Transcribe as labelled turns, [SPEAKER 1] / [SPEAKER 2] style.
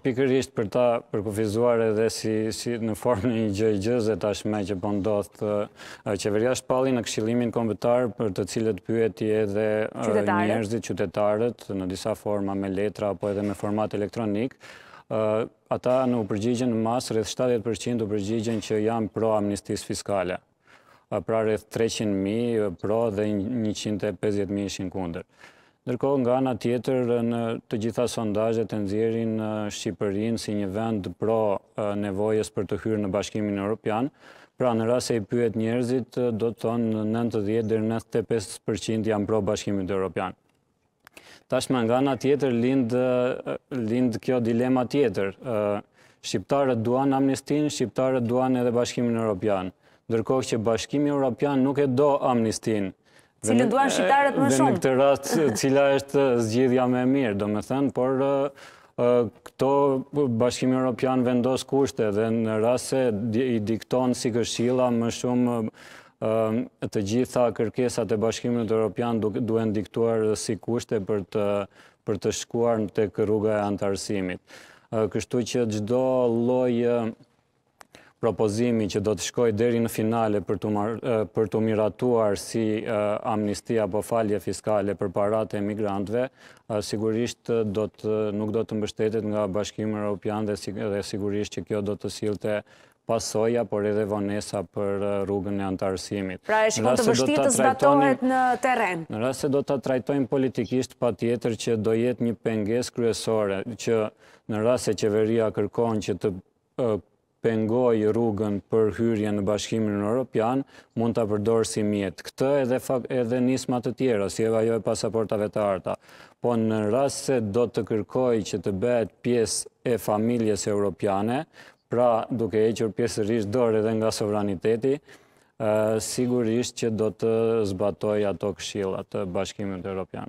[SPEAKER 1] Pikërrisht për ta përkufizuar edhe si në formën një gjëj gjëz e ta shme që pëndodhë po të qeveria shpalli në këshilimin kombëtar për të cilët pyet i edhe njerëzit qytetarët në disa forma me letra apo edhe me format elektronik. Ata në u përgjigjen në masë rrëth 70% u përgjigjen që janë pro amnistis fiskale. Pra rrëth 300.000 pro dhe 150.000 shinkunder. Ndërkohë nga nga tjetër në të gjitha sondajet e nëzirin Shqipërin si një vend pro nevojes për të hyrë në bashkimin e Europian, pra në rras e i pyet njerëzit, do të tonë në 90-95% janë pro bashkimin e Europian. Tashme nga nga tjetër lindë kjo dilema tjetër. Shqiptarët duan amnistin, Shqiptarët duan edhe bashkimin e Europian. Ndërkohë që bashkimin e Europian nuk e do amnistinë, Cilë duan shqiptarët më shumë. Në këtë rast, cila është zgjidhja më e mirë, domethënë, por këto Bashkimi Evropian vendos kushte dhe në rast se i dikton si këshilla më shumë të gjitha kërkesat e Bashkimit Evropian duhen diktuar si kushte për të për të shkuar tek rruga e antarësimit. Kështu që çdo lloj propozimi që do të shkoj deri në finale për të miratuar si amnistia po falje fiskale për parate e migrantve, sigurisht nuk do të mbështetit nga e Europian dhe sigurisht që kjo do të silte pasoja, por edhe vonesa për rrugën e antarësimit. Pra e shkon të vështirë të zbatohet në teren? Në rrasë se do të trajtojmë politikisht pa tjetër që do jetë një penges kryesore, që në rrasë se qeveria kërkon që të pengoj rrugën për hyrje në bashkimin në Europian, mund të përdorë si mjetë. Këtë edhe, edhe nismat të tjera, si eva jo e pasaportave të arta. Po në rrasë se do të kërkoj që të bëhet pjesë e familjes europiane, pra duke e qërë pjesë rrisht dorë edhe nga sovraniteti, sigurisht që do të zbatoj ato këshillat të bashkimin të Europian.